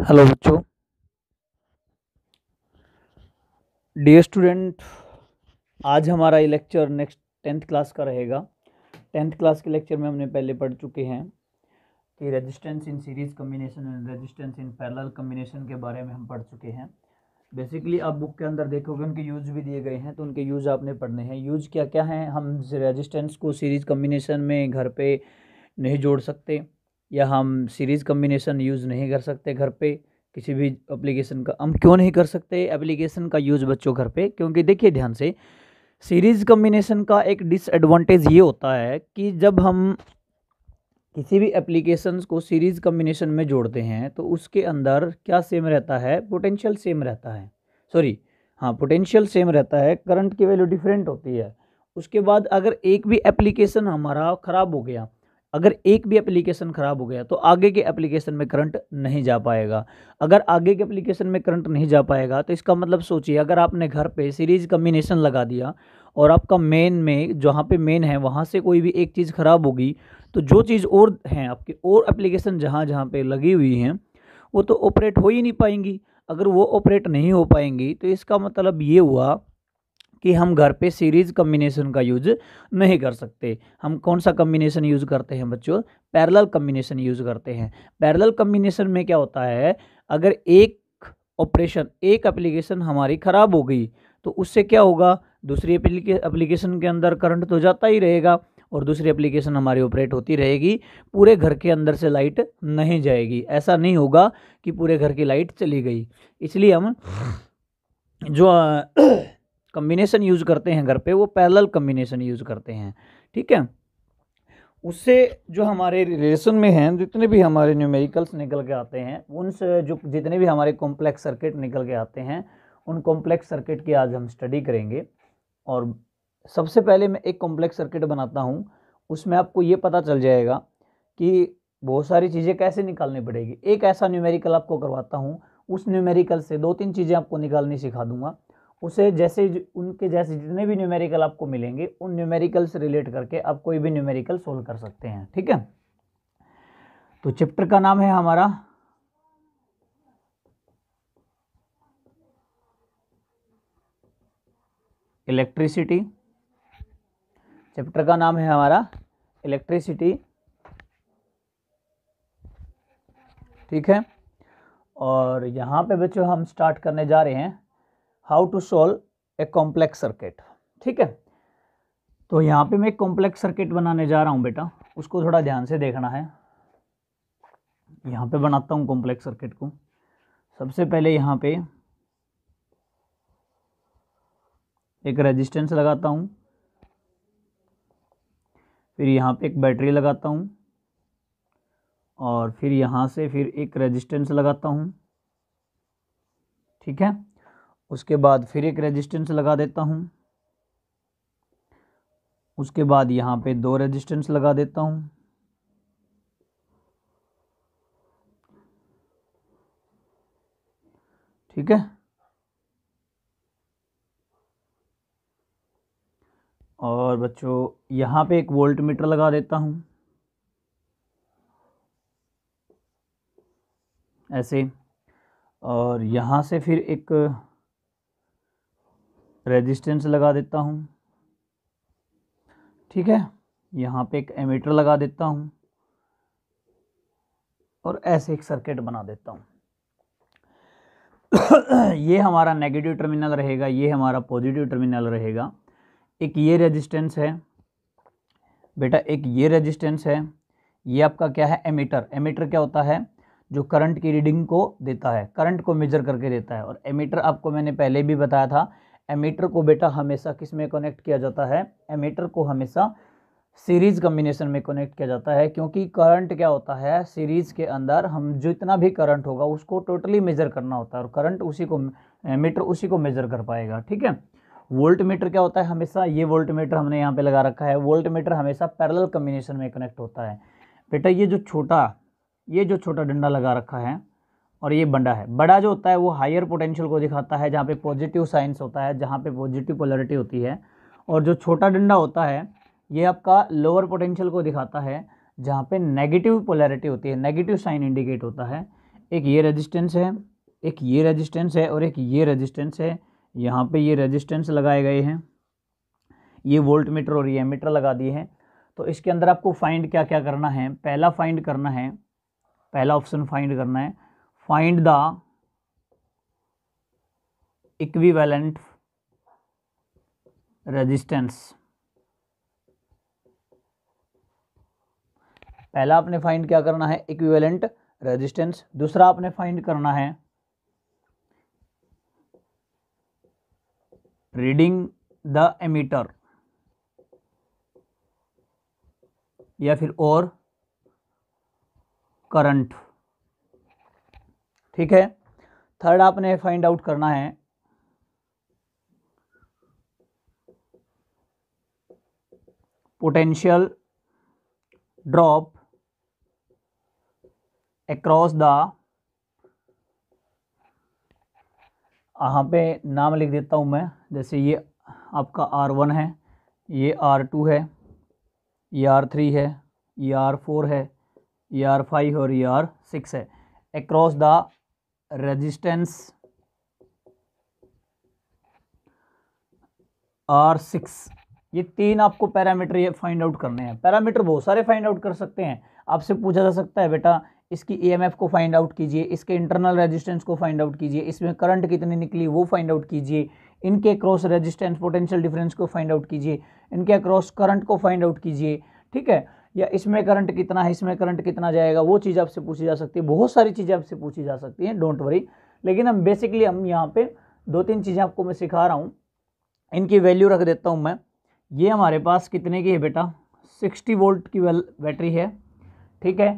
Hello बच्चों dear student आज हमारा ये लेक्चर नेक्स्ट टेंथ क्लास का रहेगा टेंथ क्लास के लेक्चर में हमने पहले पढ़ चुके हैं कि resistance in series combination and resistance in parallel combination के बारे में हम पढ़ चुके हैं बेसिकली आप बुक के अंदर देखोगे उनके यूज भी दिए गए हैं तो उनके यूज आपने पढ़ने हैं यूज क्या क्या हैं हम रेजिस्टेंस को सीरीज कम्बिनेशन में घर पे नहीं जोड़ सकते या हम सीरीज़ कम्बिनेशन यूज़ नहीं कर सकते घर पे किसी भी एप्लीकेशन का हम क्यों नहीं कर सकते एप्लीकेशन का यूज़ बच्चों घर पे क्योंकि देखिए ध्यान से सीरीज़ कम्बिनेशन का एक डिसएडवांटेज ये होता है कि जब हम किसी भी एप्लीकेशन को सीरीज़ कम्बिनेशन में जोड़ते हैं तो उसके अंदर क्या सेम रहता है पोटेंशियल सेम रहता है सॉरी हाँ पोटेंशियल सेम रहता है करंट की वैल्यू डिफरेंट होती है उसके बाद अगर एक भी एप्लीकेशन हमारा ख़राब हो गया अगर एक भी एप्लीकेशन ख़राब हो गया तो आगे के एप्लीकेशन में करंट नहीं जा पाएगा अगर आगे के एप्लीकेशन में करंट नहीं जा पाएगा तो इसका मतलब सोचिए अगर आपने घर पे सीरीज कम्बिनेशन लगा दिया और आपका मेन में जहाँ पे मेन है वहाँ से कोई भी एक चीज़ ख़राब होगी तो जो चीज़ और हैं आपकी और एप्लीकेशन जहाँ जहाँ पर लगी हुई हैं वो तो ऑपरेट हो ही नहीं पाएंगी अगर वो ऑपरेट नहीं हो पाएंगी तो इसका मतलब ये हुआ कि हम घर पे सीरीज़ कम्बिनेशन का यूज़ नहीं कर सकते हम कौन सा कम्बिनेशन यूज़ करते हैं बच्चों पैरेलल कम्बिनेशन यूज़ करते हैं पैरेलल कम्बिनेशन में क्या होता है अगर एक ऑपरेशन एक एप्लीकेशन हमारी ख़राब हो गई तो उससे क्या होगा दूसरी एप्लीकेशन के अंदर करंट तो जाता ही रहेगा और दूसरी एप्लीकेशन हमारी ऑपरेट होती रहेगी पूरे घर के अंदर से लाइट नहीं जाएगी ऐसा नहीं होगा कि पूरे घर की लाइट चली गई इसलिए हम जो कम्बिनेसन यूज़ करते हैं घर पे वो पैरेलल कम्बिनेसन यूज़ करते हैं ठीक है उससे जो हमारे रिलेशन में हैं जितने भी हमारे न्यूमेरिकल्स निकल के आते हैं उनसे जो जितने भी हमारे कॉम्प्लेक्स सर्किट निकल के आते हैं उन कॉम्प्लेक्स सर्किट की आज हम स्टडी करेंगे और सबसे पहले मैं एक कॉम्प्लेक्स सर्किट बनाता हूँ उसमें आपको ये पता चल जाएगा कि बहुत सारी चीज़ें कैसे निकालनी पड़ेगी एक ऐसा न्यूमेरिकल आपको करवाता हूँ उस न्यूमेरिकल से दो तीन चीज़ें आपको निकालनी सिखा दूंगा उसे जैसे उनके जैसे जितने भी न्यूमेरिकल आपको मिलेंगे उन न्यूमेरिकल से रिलेट करके आप कोई भी न्यूमेरिकल सोल्व कर सकते हैं ठीक है तो चैप्टर का नाम है हमारा इलेक्ट्रिसिटी चैप्टर का नाम है हमारा इलेक्ट्रिसिटी ठीक है और यहाँ पे बच्चों हम स्टार्ट करने जा रहे हैं how to solve a complex circuit ठीक है तो यहाँ पे मैं कॉम्प्लेक्स सर्किट बनाने जा रहा हूँ बेटा उसको थोड़ा ध्यान से देखना है यहाँ पे बनाता हूँ कॉम्प्लेक्स सर्किट को सबसे पहले यहाँ पे एक रेजिस्टेंस लगाता हूँ फिर यहाँ पे एक बैटरी लगाता हूँ और फिर यहाँ से फिर एक रेजिस्टेंस लगाता हूँ ठीक है उसके बाद फिर एक रेजिस्टेंस लगा देता हूँ उसके बाद यहाँ पे दो रेजिस्टेंस लगा देता हूँ ठीक है और बच्चों यहाँ पे एक वोल्ट मीटर लगा देता हूँ ऐसे और यहाँ से फिर एक रेजिस्टेंस लगा देता हूँ ठीक है यहाँ पे एक एमीटर लगा देता हूँ और ऐसे एक सर्किट बना देता हूँ ये हमारा नेगेटिव टर्मिनल रहेगा ये हमारा पॉजिटिव टर्मिनल रहेगा एक ये रेजिस्टेंस है बेटा एक ये रेजिस्टेंस है ये आपका क्या है एमीटर एमीटर क्या होता है जो करंट की रीडिंग को देता है करंट को मेजर करके देता है और एमीटर आपको मैंने पहले भी बताया था एमीटर को बेटा हमेशा किस में कनेक्ट किया जाता है एमीटर को हमेशा सीरीज कम्बिनेशन में कनेक्ट किया जाता है क्योंकि करंट क्या होता है सीरीज के अंदर हम जितना भी करंट होगा उसको टोटली मेजर करना होता है और करंट उसी को मीटर उसी को मेजर कर पाएगा ठीक है वोल्ट मीटर क्या होता है हमेशा ये वोल्ट मीटर हमने यहाँ पे लगा रखा है वोल्ट मीटर हमेशा पैरेलल कम्बिनेशन में कनेक्ट होता है बेटा ये जो छोटा ये जो छोटा डंडा लगा रखा है और ये बड़ा है बड़ा जो होता है वो हायर पोटेंशियल को दिखाता है जहाँ पे पॉजिटिव साइंस होता है जहाँ पे पॉजिटिव पोलरिटी होती है और जो छोटा डंडा होता है ये आपका लोअर पोटेंशियल को दिखाता है जहाँ पे नेगेटिव पोलैरिटी होती है नेगेटिव साइन इंडिकेट होता है एक ये रेजिस्टेंस है एक ये रेजिस्टेंस है और एक ये रजिस्टेंस है यहाँ पर ये रजिस्टेंस लगाए गए हैं ये वोल्ट मीटर और ये मीटर लगा दिए हैं तो इसके अंदर आपको फाइंड क्या क्या करना है पहला फाइंड करना है पहला ऑप्शन फाइंड करना है फाइंड द इक्विवेलेंट रेजिस्टेंस पहला आपने फाइंड क्या करना है इक्विवेलेंट रेजिस्टेंस दूसरा आपने फाइंड करना है रीडिंग द एमीटर या फिर और करंट ठीक है थर्ड आपने फाइंड आउट करना है पोटेंशियल ड्रॉप across द यहाँ पे नाम लिख देता हूँ मैं जैसे ये आपका R1 है ये R2 है ये R3 है ये R4 है ये R5 और ये R6 है across the resistance R six ये तीन आपको पैरामीटर ये फाइंड आउट करने हैं पैरामीटर बहुत सारे फाइंड आउट कर सकते हैं आपसे पूछा जा सकता है बेटा इसकी ईएमएफ e को फाइंड आउट कीजिए इसके इंटरनल रेजिस्टेंस को फाइंड आउट कीजिए इसमें करंट कितनी निकली वो फाइंड आउट कीजिए इनके क्रॉस रेजिस्टेंस पोटेंशियल डिफरेंस को फाइंड आउट कीजिए इनके अक्रॉस करंट को फाइंड आउट कीजिए ठीक है या इसमें करंट कितना है इसमें करंट कितना जाएगा वो चीज़ आपसे पूछी जा सकती है बहुत सारी चीज़ें आपसे पूछी जा सकती हैं डोंट वरी लेकिन हम बेसिकली हम यहाँ पे दो तीन चीज़ें आपको मैं सिखा रहा हूँ इनकी वैल्यू रख देता हूँ मैं ये हमारे पास कितने की है बेटा सिक्सटी वोल्ट की बैटरी है ठीक है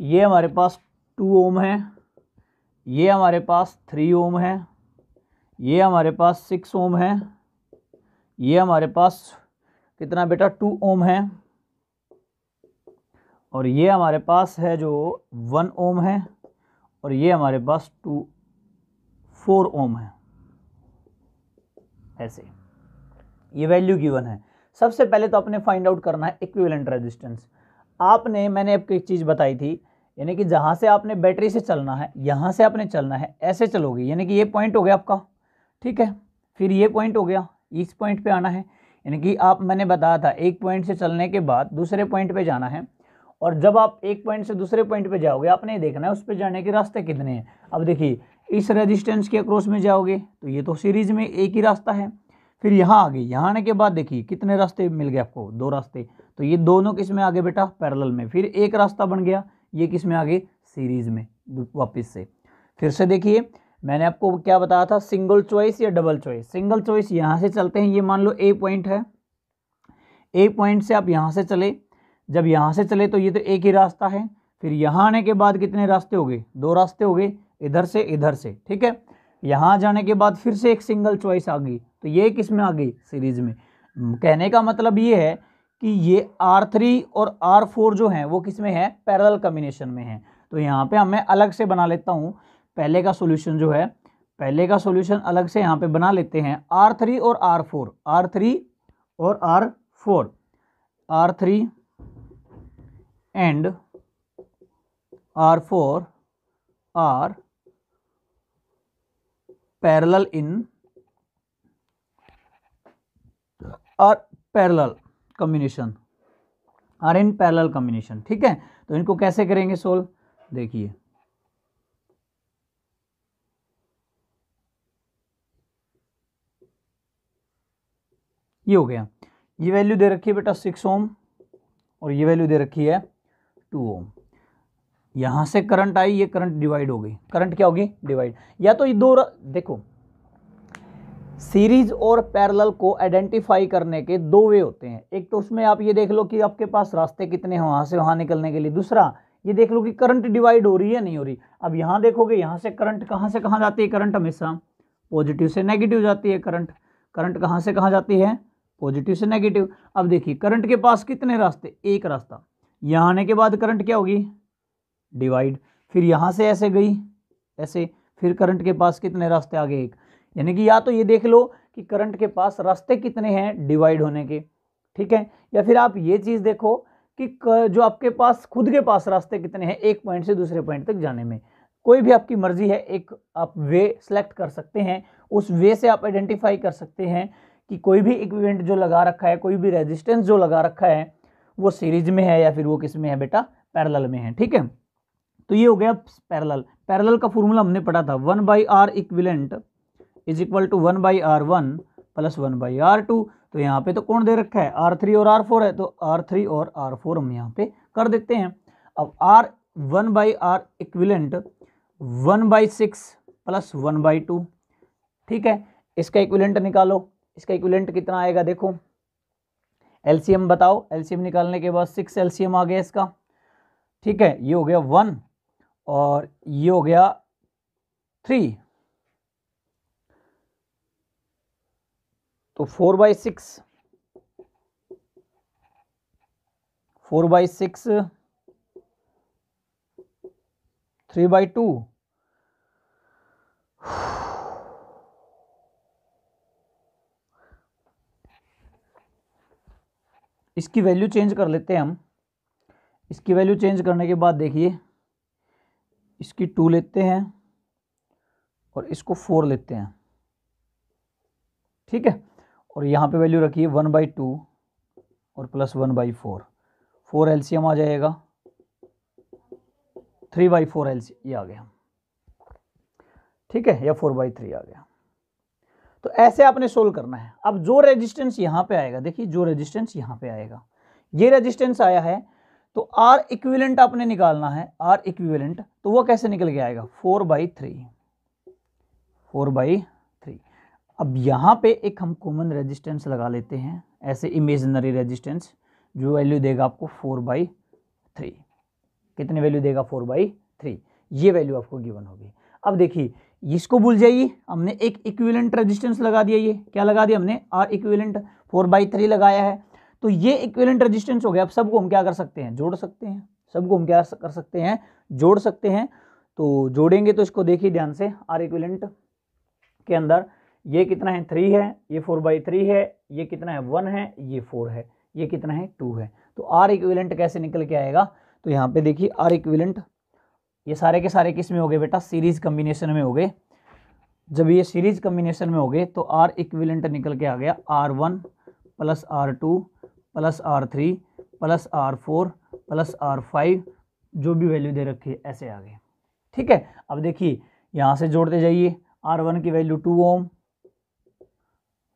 ये हमारे पास टू ओम है ये हमारे पास थ्री ओम है ये हमारे पास सिक्स ओम है ये हमारे पास कितना बेटा टू ओम है और ये हमारे पास है जो वन ओम है और ये हमारे पास टू फोर ओम है ऐसे ये वैल्यू गिवन है सबसे पहले तो आपने फाइंड आउट करना है इक्विवेलेंट रेजिस्टेंस आपने मैंने आपको एक चीज़ बताई थी यानी कि जहाँ से आपने बैटरी से चलना है यहाँ से आपने चलना है ऐसे चलोगे यानी कि ये पॉइंट हो गया आपका ठीक है फिर ये पॉइंट हो गया इस पॉइंट पे आना है यानी कि आप मैंने बताया था एक पॉइंट से चलने के बाद दूसरे पॉइंट पे जाना है और जब आप एक पॉइंट से दूसरे पॉइंट पे जाओगे आपने देखना है उस पर जाने के रास्ते कितने हैं अब देखिए इस रेजिस्टेंस के अक्रॉस में जाओगे तो ये तो सीरीज़ में एक ही रास्ता है फिर यहाँ आ गई यहाँ आने के बाद देखिए कितने रास्ते मिल गए आपको दो रास्ते तो ये दोनों किस में आगे बेटा पैरल में फिर एक रास्ता बन गया ये किस में आगे सीरीज़ में वापिस से फिर से देखिए मैंने आपको क्या बताया था सिंगल चॉइस या डबल चॉइस सिंगल चॉइस यहाँ से चलते हैं ये मान लो ए पॉइंट है ए पॉइंट से आप यहाँ से चले जब यहाँ से चले तो ये तो एक ही रास्ता है फिर यहाँ आने के बाद कितने रास्ते हो गए दो रास्ते हो गए इधर से इधर से ठीक है यहाँ जाने के बाद फिर से एक सिंगल चॉइस आ गई तो ये किस में आ गई सीरीज में कहने का मतलब ये है कि ये R3 और R4 जो हैं वो किस में है पैरल कम्बिनेशन में है तो यहाँ पे हमें अलग से बना लेता हूँ पहले का सोल्यूशन जो है पहले का सोल्यूशन अलग से यहाँ पे बना लेते हैं R3 और R4 R3 और R4 R3 and R four R parallel in R parallel combination R in parallel combination ठीक है तो इनको कैसे करेंगे सोल्व देखिए ये हो गया ये वैल्यू दे रखी है बेटा सिक्स ओम और ये वैल्यू दे रखी है टू ओम यहाँ से करंट आई ये करंट डिवाइड हो गई करंट क्या होगी डिवाइड या तो ये दो देखो सीरीज और पैरेलल को आइडेंटिफाई करने के दो वे होते हैं एक तो उसमें आप ये देख लो कि आपके पास रास्ते कितने हैं वहाँ से वहाँ निकलने के लिए दूसरा ये देख लो कि करंट डिवाइड हो रही है नहीं हो रही अब यहाँ देखोगे यहाँ से करंट कहाँ से कहाँ जाती है करंट हमेशा पॉजिटिव से नेगेटिव जाती है करंट करंट कहाँ से कहाँ जाती है पॉजिटिव से नेगेटिव अब देखिए करंट के पास कितने रास्ते एक रास्ता यहाँ आने के बाद करंट क्या होगी डिवाइड फिर यहाँ से ऐसे गई ऐसे फिर करंट के पास कितने रास्ते आगे एक यानी कि या तो ये देख लो कि करंट के पास रास्ते कितने हैं डिवाइड होने के ठीक है या फिर आप ये चीज़ देखो कि जो आपके पास खुद के पास रास्ते कितने हैं एक पॉइंट से दूसरे पॉइंट तक जाने में कोई भी आपकी मर्जी है एक आप वे सेलेक्ट कर सकते हैं उस वे से आप आइडेंटिफाई कर सकते हैं कि कोई भी इक्विपमेंट जो लगा रखा है कोई भी रेजिस्टेंस जो लगा रखा है वो सीरीज में है या फिर वो किस में है बेटा पैरल में है ठीक है तो ये हो गया पैरल पैरल का फॉर्मूला हमने पढ़ा था one by R equivalent is equal to one by R one plus one by R two तो यहाँ पे तो कौन दे रखा है आर थ्री और आर फोर है तो आर थ्री और आर फोर हम यहाँ पे कर देते हैं अब R one by R equivalent one by six plus one by two ठीक है इसका इक्विलेंट निकालो इसका इक्विलेंट कितना आएगा देखो एलसीएम बताओ एलसीएम निकालने के बाद सिक्स एलसीएम आ गया इसका ठीक है ये हो गया वन और ये हो गया थ्री तो four by six four by six three by two इसकी वैल्यू चेंज कर लेते हैं हम इसकी वैल्यू चेंज करने के बाद देखिए इसकी टू लेते हैं और इसको फोर लेते हैं ठीक है और यहाँ पे वैल्यू रखिए वन बाई टू और plus one by four four एल आ जाएगा थ्री बाई फोर एल ये आ गया ठीक है या फोर बाई थ्री आ गया तो ऐसे आपने सोल्व करना है अब जो रेजिस्टेंस यहाँ पे आएगा देखिए जो रेजिस्टेंस यहाँ पे आएगा ये रेजिस्टेंस आया है तो आर इक्विवेलेंट आपने निकालना है आर इक्विवेलेंट तो वो कैसे निकल के आएगा four by three four by three अब यहाँ पे एक हम कॉमन रेजिस्टेंस लगा लेते हैं ऐसे इमेजनरी रेजिस्टेंस जो वैल्यू देगा आपको फोर बाई थ्री कितनी वैल्यू देगा फोर बाई थ्री ये वैल्यू आपको गिवन होगी अब देखिए इसको भूल जाइए हमने एक इक्विलेंट रेजिस्टेंस लगा दिया ये क्या लगा दिया हमने R equivalent four by three लगाया है तो ये इक्विलेंट रेजिस्टेंस हो गया अब सबको हम क्या कर सकते हैं जोड़ सकते हैं सबको हम क्या कर सकते हैं जोड़ सकते हैं तो जोड़ेंगे तो इसको देखिए ध्यान से आर इक्विलेंट के अंदर ये कितना है थ्री है ये फोर बाई थ्री है ये कितना है वन है ये फोर है ये कितना है टू है तो आर इक्विलेंट कैसे निकल के आएगा तो यहाँ पे देखिए आर इक्विलेंट ये सारे के सारे किस में हो गए बेटा सीरीज कम्बिनेशन में हो गए जब ये सीरीज कम्बिनेशन में हो गए तो आर इक्विलेंट निकल के आ गया R one plus R two plus R three plus R four plus R five जो भी वैल्यू दे रखी है ऐसे आ गए ठीक है अब देखिए यहाँ से जोड़ते जाइए आर वन की वैल्यू टू ओम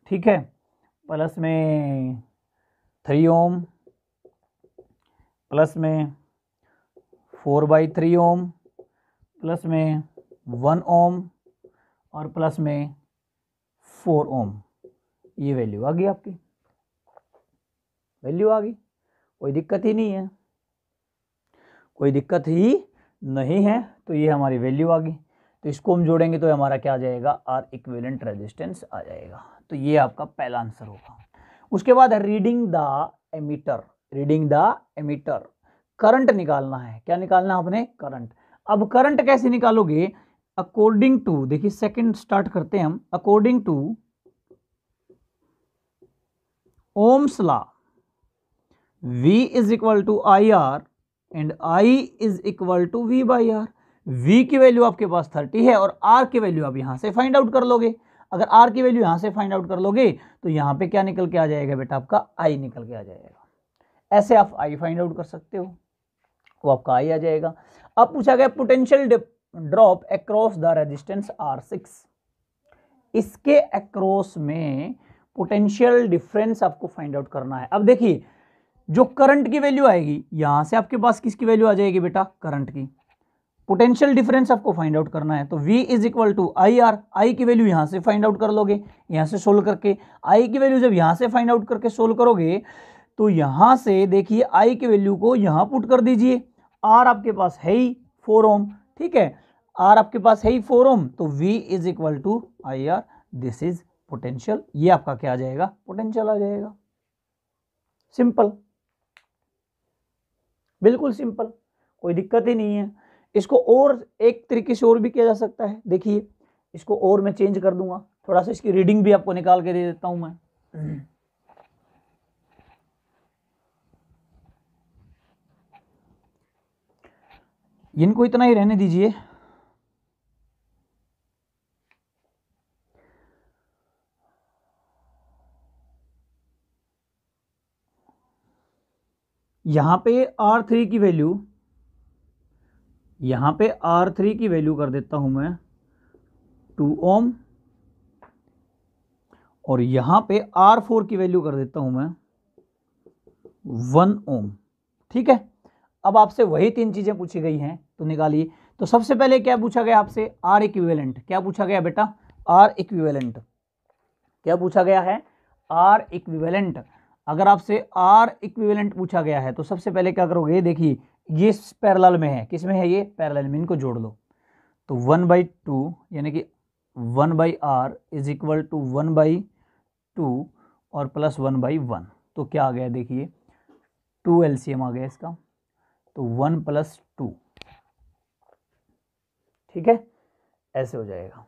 ठीक है प्लस में थ्री ओम प्लस में four by three ohm plus में वन ओम और प्लस में फोर ओम ये वैल्यू आ गई आपकी वैल्यू आ गई कोई दिक्कत ही नहीं है कोई दिक्कत ही नहीं है तो ये हमारी वैल्यू आ गई तो इसको हम जोड़ेंगे तो हमारा क्या आ जाएगा आर इक्विलेंट रेजिस्टेंस आ जाएगा तो ये आपका पहला आंसर होगा उसके बाद reading the ammeter reading the ammeter current निकालना है क्या निकालना है आपने करंट अब करंट कैसे निकालोगे अकॉर्डिंग टू देखिए सेकंड स्टार्ट करते हैं हम according to ohm's law v is equal to I R and I is equal to V by R V की वैल्यू आपके पास थर्टी है और आर की वैल्यू आप यहां से फाइंड आउट कर लोगे अगर आर की वैल्यू यहां से फाइंड आउट कर लोगे तो यहां पे क्या निकल के आ जाएगा बेटा आपका आई निकल के आ जाएगा ऐसे आप आई फाइंड आउट कर सकते हो वो आपका आई आ जाएगा अब पूछा गया potential drop across the resistance R six इसके अक्रॉस में पोटेंशियल डिफरेंस आपको फाइंड आउट करना है अब देखिए जो करंट की वैल्यू आएगी यहां से आपके पास किसकी वैल्यू आ जाएगी बेटा करंट की पोटेंशियल डिफरेंस आपको फाइंड आउट करना है तो V is equal to I R I की वैल्यू यहां से फाइंड आउट कर लोगे यहां से सोल्व करके आई की वैल्यू जब यहां से फाइंड आउट करके सोल्व करोगे तो यहाँ से देखिए आई के वैल्यू को यहाँ पुट कर दीजिए आर आपके पास है ही फोर ओम ठीक है आर आपके पास है ही फोर ओम तो V is equal to I R this is potential ये आपका क्या आ जाएगा पोटेंशियल आ जाएगा सिंपल बिल्कुल सिंपल कोई दिक्कत ही नहीं है इसको और एक तरीके से और भी किया जा सकता है देखिए इसको और मैं चेंज कर दूंगा थोड़ा सा इसकी रीडिंग भी आपको निकाल के दे देता हूं मैं इनको इतना ही रहने दीजिए यहां पे आर थ्री की वैल्यू यहां पे आर थ्री की वैल्यू कर देता हूं मैं टू ओम और यहां पे आर फोर की वैल्यू कर देता हूं मैं वन ओम ठीक है अब आपसे वही तीन चीजें पूछी गई हैं तो निकालिए तो सबसे पहले क्या पूछा गया आपसे आर इक्विवेलेंट क्या पूछा गया बेटा आर इक्विवेलेंट क्या पूछा गया है आर इक्विवेलेंट अगर आपसे आर इक्विवेलेंट पूछा गया है तो सबसे पहले क्या करोगे देखिए ये पैरल में है किस में है ये पैरल में इनको जोड़ लो तो वन बाई टू यानी कि one by R is equal to one by two और प्लस वन बाई वन तो क्या आ गया देखिए टू एल आ गया इसका तो वन प्लस टू ठीक है ऐसे हो जाएगा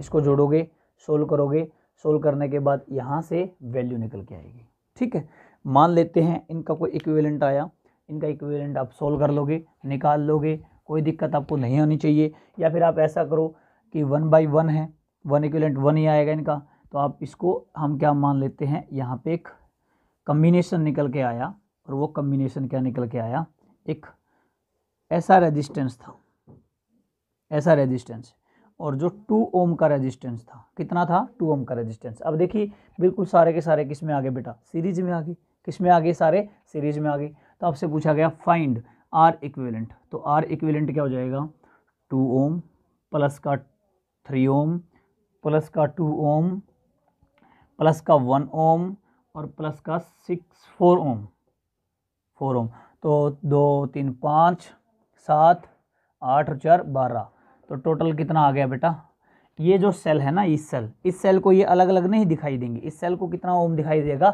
इसको जोड़ोगे सोल्व करोगे सोल्व करने के बाद यहाँ से वैल्यू निकल के आएगी ठीक है मान लेते हैं इनका कोई इक्विवेलेंट आया इनका इक्विवेलेंट आप सोल्व कर लोगे निकाल लोगे कोई दिक्कत आपको नहीं होनी चाहिए या फिर आप ऐसा करो कि वन बाई वन है वन इक्विवेलेंट वन ही आएगा इनका तो आप इसको हम क्या मान लेते हैं यहाँ पे एक कम्बिनेशन निकल के आया और वो कम्बिनेशन क्या निकल के आया एक ऐसा रेजिस्टेंस था ऐसा रेजिस्टेंस और जो टू ओम का रेजिस्टेंस था कितना था टू ओम का रेजिस्टेंस अब देखिए बिल्कुल सारे के सारे किस में आ गए बेटा सीरीज में आ गए किस में आ गए सारे सीरीज में आ गए तो आपसे पूछा गया फाइंड आर इक्विवेलेंट तो आर इक्विवेलेंट क्या हो जाएगा टू ओम प्लस का थ्री ओम प्लस का टू ओम प्लस का वन ओम और प्लस का six four ohm four ohm तो दो तीन पाँच सात आठ चार बारह तो टोटल कितना आ गया बेटा ये जो सेल है ना इस सेल इस सेल को ये अलग अलग नहीं दिखाई देंगे इस सेल को कितना ओम दिखाई देगा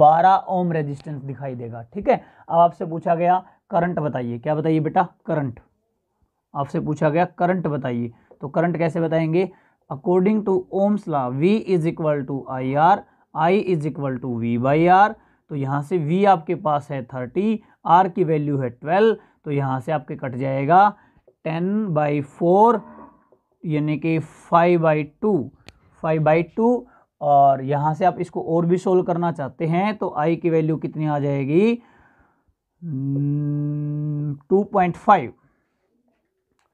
बारह ओम रेजिस्टेंस दिखाई देगा ठीक है अब आपसे पूछा गया करंट बताइए क्या बताइए बेटा करंट आपसे पूछा गया करंट बताइए तो करंट कैसे बताएंगे according to ohm's law V is equal to I R I is equal to V by R तो यहाँ से वी आपके पास है थर्टी आर की वैल्यू है ट्वेल्व तो यहाँ से आपके कट जाएगा टेन बाई फोर यानी कि five by two five by two और यहाँ से आप इसको और भी सोल्व करना चाहते हैं तो आई की वैल्यू कितनी आ जाएगी hmm, two point five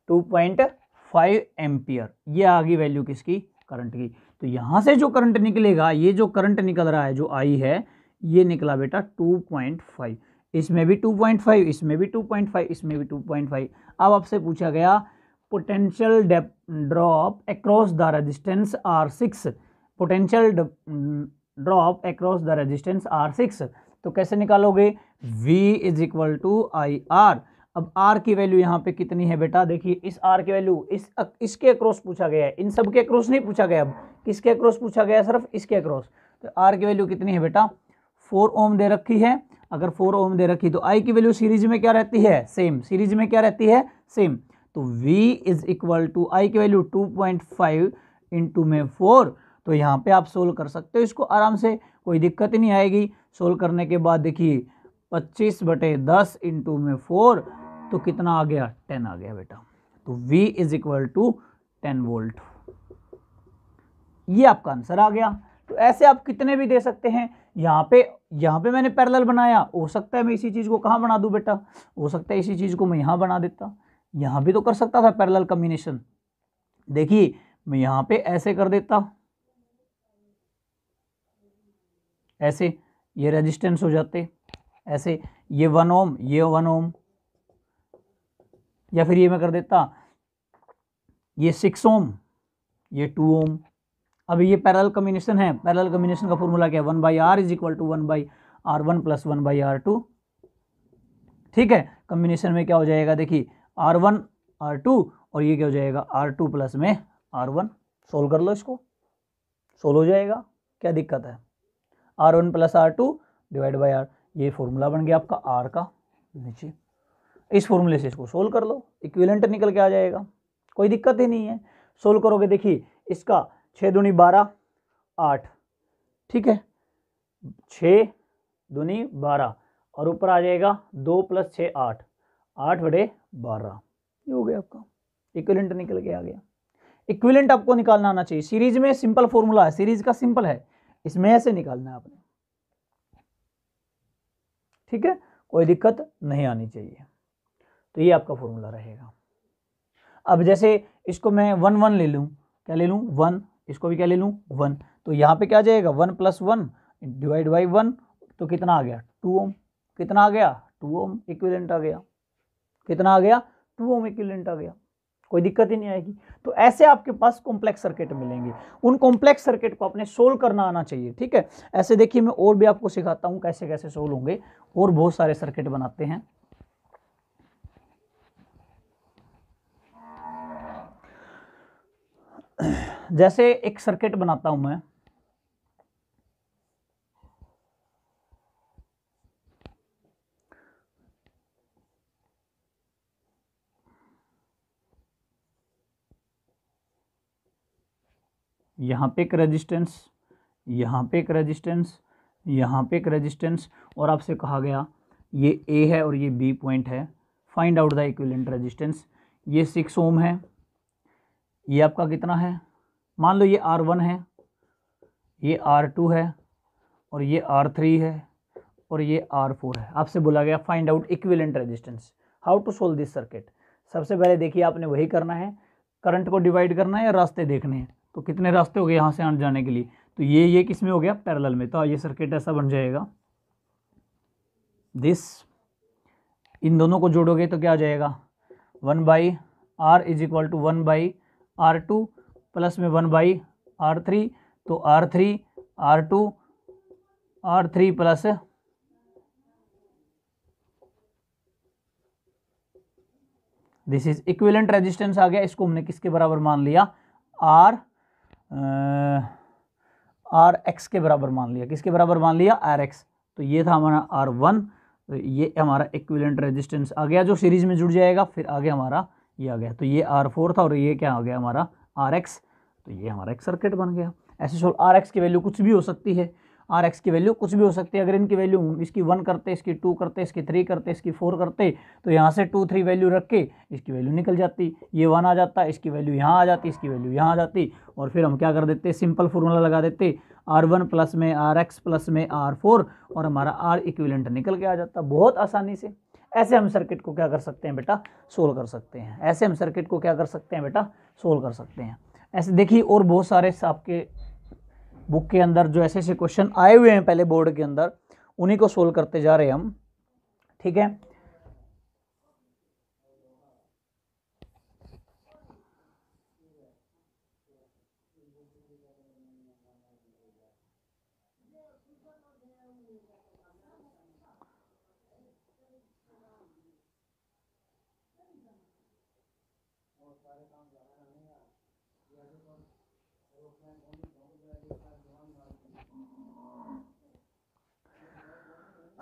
two point five ampere ये आ गई वैल्यू किसकी करंट की तो यहाँ से जो करंट निकलेगा ये जो करंट निकल रहा है जो आई है ये निकला बेटा टू पॉइंट फाइव इसमें भी टू पॉइंट फाइव इसमें भी टू पॉइंट फाइव इसमें भी टू पॉइंट फाइव अब आपसे पूछा गया potential drop across the resistance R six potential drop across the resistance R six तो कैसे निकालोगे V is equal to I R अब R की वैल्यू यहाँ पे कितनी है बेटा देखिए इस R की वैल्यू इस इसके अक्रॉस पूछा गया है इन सब के अक्रॉस नहीं पूछा गया अब किसके अक्रॉस पूछा गया सिर्फ इसके अक्रॉस तो R की वैल्यू कितनी है बेटा फोर ओम दे रखी है अगर फोर ओम दे रखी तो आई की वैल्यू सीरीज में क्या रहती है सेम सीरीज में क्या रहती है सेम तो V is equal to I की value two point five into में फोर तो यहाँ पे आप सोल्व कर सकते हो इसको आराम से कोई दिक्कत नहीं आएगी सोल्व करने के बाद देखिए पच्चीस बटे दस इंटू में फोर तो कितना आ गया टेन आ गया बेटा तो V is equal to ten volt ये आपका आंसर आ गया तो ऐसे आप कितने भी दे सकते हैं यहाँ पे यहाँ पे मैंने पैरेलल बनाया हो सकता है मैं इसी चीज़ को कहाँ बना दूँ बेटा हो सकता है इसी चीज़ को मैं यहाँ बना देता यहाँ भी तो कर सकता था पैरेलल कम्बिनेशन देखिए मैं यहाँ पे ऐसे कर देता ऐसे ये रेजिस्टेंस हो जाते ऐसे ये वन ओम ये वन ओम या फिर ये मैं कर देता ये सिक्स ओम ये टू ओम अब ये पैरल कम्बिनेशन है पैरल कम्बिनेशन का फॉर्मूला क्या है one by R is equal to one by R one plus one by R two ठीक है कम्बिनेशन में क्या हो जाएगा देखिए आर वन आर टू और ये क्या हो जाएगा आर टू प्लस में आर वन सोल्व कर लो इसको सोल्व हो जाएगा क्या दिक्कत है R one plus R two divide by R ये फॉर्मूला बन गया आपका आर का नीचे इस फॉर्मूले से इसको सोल्व कर लो इक्विलेंट निकल के आ जाएगा कोई दिक्कत ही नहीं है सोल्व करोगे देखिए इसका छः दूनी बारह आठ ठीक है छ दूनी बारह और ऊपर आ जाएगा दो प्लस छः आठ आठ बड़े बारह ये हो गया आपका इक्विलेंट निकल के आ गया इक्विलेंट आपको निकालना आना चाहिए सीरीज में सिंपल फॉर्मूला है सीरीज का सिंपल है इसमें ऐसे निकालना है आपने ठीक है कोई दिक्कत नहीं आनी चाहिए तो ये आपका फॉर्मूला रहेगा अब जैसे इसको मैं वन वन ले लूँ क्या ले लूँ वन इसको भी क्या ले लूँ वन तो यहाँ पे क्या जाएगा one plus one divide by one तो कितना आ गया टू ओम कितना आ गया टू ओम इक्विलेंट आ गया कितना आ गया टू ओम इक्विलेंट आ गया कोई दिक्कत ही नहीं आएगी तो ऐसे आपके पास कॉम्प्लेक्स सर्किट मिलेंगे उन कॉम्प्लेक्स सर्किट को अपने सोल्व करना आना चाहिए ठीक है ऐसे देखिए मैं और भी आपको सिखाता हूँ कैसे कैसे सोल्व होंगे और बहुत सारे सर्किट बनाते हैं Yeah. जैसे एक सर्किट बनाता हूं मैं यहां पे एक रेजिस्टेंस यहां पे एक रेजिस्टेंस यहां पे एक रेजिस्टेंस और आपसे कहा गया ये ए है और ये बी पॉइंट है find out the equivalent resistance ये सिक्स ओम है ये आपका कितना है मान लो ये आर वन है ये आर टू है और ये आर थ्री है और ये आर फोर है आपसे बोला गया find out equivalent resistance how to solve this circuit सबसे पहले देखिए आपने वही करना है करंट को डिवाइड करना है या रास्ते देखने हैं तो कितने रास्ते हो गए यहाँ से आने जाने के लिए तो ये ये किस में हो गया पैरेलल में तो ये सर्किट ऐसा बन जाएगा दिस इन दोनों को जोड़ोगे तो क्या आ जाएगा one by R is equal to one by R two plus में वन बाई आर थ्री तो R three R two R three plus this is equivalent resistance आ गया इसको हमने किसके बराबर मान लिया आर आर एक्स के बराबर मान लिया किसके बराबर मान लिया आर एक्स तो ये था हमारा आर वन तो ये हमारा इक्विवेलेंट रेजिस्टेंस आ गया जो सीरीज में जुड़ जाएगा फिर आगे हमारा ये आ गया तो ये आर फोर था और ये क्या आ गया हमारा आर एक्स तो ये हमारा एक सर्किट बन गया ऐसे सोल आर एक्स की वैल्यू कुछ भी हो सकती है आर एक्स की वैल्यू कुछ भी हो सकती है अगर इनकी वैल्यू इसकी वन करते इसकी टू करते इसकी थ्री करते इसकी फोर करते तो यहाँ से टू थ्री वैल्यू रख के इसकी वैल्यू निकल जाती ये वन आ जाता इसकी वैल्यू यहाँ आ जाती इसकी वैल्यू यहाँ आ जाती और फिर हम क्या कर देते सिंपल फॉर्मूला लगा देते आर वन प्लस में आर एक्स प्लस में आर फोर और हमारा आर इक्विलेंट निकल के आ जाता बहुत आसानी से ऐसे हम सर्किट को क्या कर सकते हैं बेटा सोल्व कर सकते हैं ऐसे हम सर्किट को क्या कर सकते हैं बेटा सोल्व कर सकते हैं ऐसे देखिए और बहुत सारे आपके बुक के अंदर जो ऐसे ऐसे क्वेश्चन आए हुए हैं पहले बोर्ड के अंदर उन्हीं को सोल्व करते जा रहे हैं हम ठीक है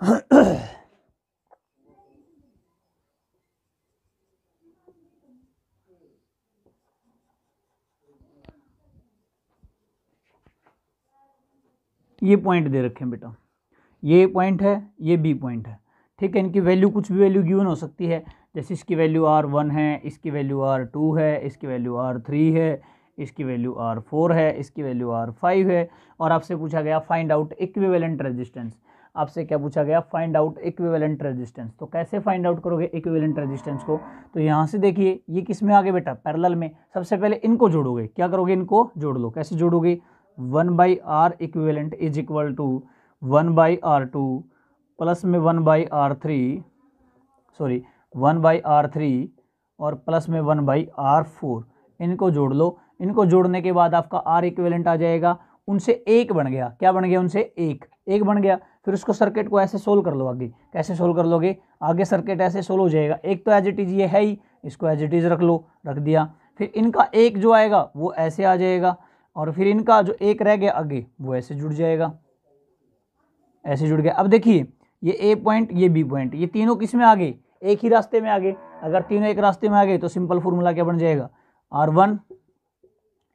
ये पॉइंट दे रखे हैं बेटा ये पॉइंट है ये बी पॉइंट है ठीक है इनकी वैल्यू कुछ भी वैल्यू गिवन हो सकती है जैसे इसकी वैल्यू आर वन है इसकी वैल्यू आर टू है इसकी वैल्यू आर थ्री है इसकी वैल्यू आर फोर है इसकी वैल्यू आर फाइव है और आपसे पूछा गया फाइंड आउट इक्विवेलेंट रेजिस्टेंस आपसे क्या पूछा गया फाइंड आउट इक्विवेलेंट रेजिस्टेंस तो कैसे फाइंड आउट करोगे इक्विवेलेंट रेजिस्टेंस को तो यहाँ से देखिए ये किस में आगे बेटा पैरेलल में सबसे पहले इनको जोड़ोगे क्या करोगे इनको जोड़ लो कैसे जोड़ोगे one by R equivalent is equal to one by R two plus में one by R three sorry one by R three और प्लस में वन बाई आर फोर इनको जोड़ लो इनको जोड़ने के बाद आपका आर इक्विवेलेंट आ जाएगा उनसे एक बन गया क्या बन गया उनसे एक एक बन गया फिर उसको सर्किट को ऐसे सोल्व कर लो आगे कैसे सोल्व कर लोगे आगे सर्किट ऐसे सोल्व हो जाएगा एक तो एज इट इज़ ये है ही इसको एज इट इज़ रख लो रख दिया फिर इनका एक जो आएगा वो ऐसे आ जाएगा और फिर इनका जो एक रह गया आगे वो ऐसे जुड़ जाएगा ऐसे जुड़ गया अब देखिए ये ए पॉइंट ये बी पॉइंट ये तीनों किस में आगे एक ही रास्ते में आगे अगर तीनों एक रास्ते में आ गए तो सिंपल फॉर्मूला क्या बन जाएगा आर वन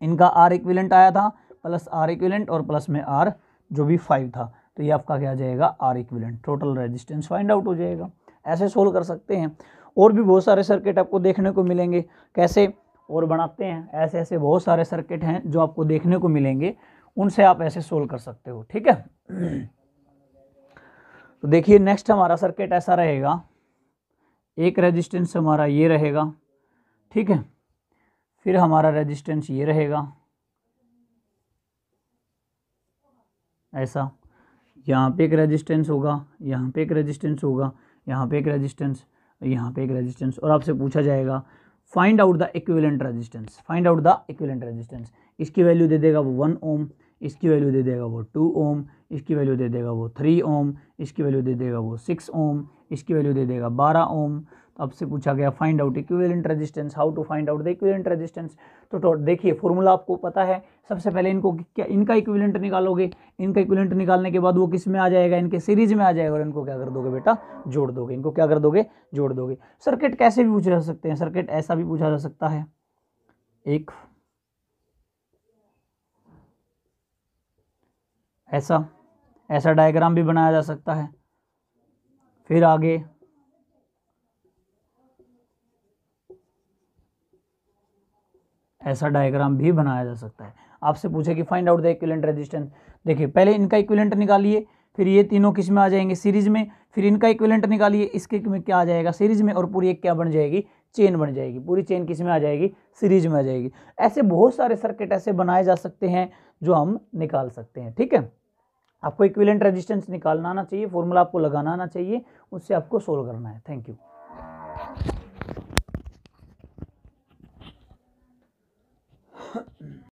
इनका आर इक्विलेंट आया था प्लस आर इक्विलेंट और प्लस में आर जो भी फाइव था तो ये आपका क्या जाएगा R equivalent total resistance find out हो जाएगा ऐसे सोल्व कर सकते हैं और भी बहुत सारे सर्किट आपको देखने को मिलेंगे कैसे और बनाते हैं ऐसे ऐसे बहुत सारे सर्किट हैं जो आपको देखने को मिलेंगे उनसे आप ऐसे सोल्व कर सकते हो ठीक है तो देखिए नेक्स्ट हमारा सर्किट ऐसा रहेगा एक रेजिस्टेंस हमारा ये रहेगा ठीक है फिर हमारा रेजिस्टेंस ये रहेगा ऐसा यहाँ पे एक रेजिस्टेंस होगा यहाँ पे एक रेजिस्टेंस होगा यहाँ पे एक रेजिस्टेंस यहाँ पे एक रेजिस्टेंस और आपसे पूछा जाएगा find out the equivalent resistance find out the equivalent resistance इसकी वैल्यू दे देगा वो वन ओम इसकी वैल्यू दे देगा वो टू ओम इसकी वैल्यू दे देगा वो थ्री ओम इसकी वैल्यू दे देगा वो सिक्स ओम इसकी वैल्यू दे देगा बारह ओम आपसे पूछा गया find out equivalent resistance how to find out the equivalent resistance तो, देखिए फॉर्मूला आपको पता है सबसे पहले इनको क्या इनका इक्विवेलेंट निकालोगे इनका इक्विवेलेंट निकालने के बाद वो किस में आ जाएगा इनके सीरीज में आ जाएगा और इनको क्या कर दोगे बेटा जोड़ दोगे इनको क्या कर दोगे जोड़ दोगे सर्किट कैसे भी पूछे जा सकते हैं सर्किट ऐसा भी पूछा जा सकता है एक ऐसा ऐसा डायग्राम भी बनाया जा सकता है फिर आगे ऐसा डायग्राम भी बनाया जा सकता है आपसे पूछे कि find out the equivalent resistance देखिए पहले इनका इक्विलेंट निकालिए फिर ये तीनों किस में आ जाएंगे सीरीज में फिर इनका इक्विलेंट निकालिए इसके में क्या आ जाएगा सीरीज में और पूरी एक क्या बन जाएगी चेन बन जाएगी पूरी चेन किस में आ जाएगी सीरीज में आ जाएगी ऐसे बहुत सारे सर्किट ऐसे बनाए जा सकते हैं जो हम निकाल सकते हैं ठीक है आपको इक्विलेंट रेजिस्टेंस निकालना आना चाहिए फॉर्मूला आपको लगाना आना चाहिए उससे आपको सोल्व करना है थैंक यू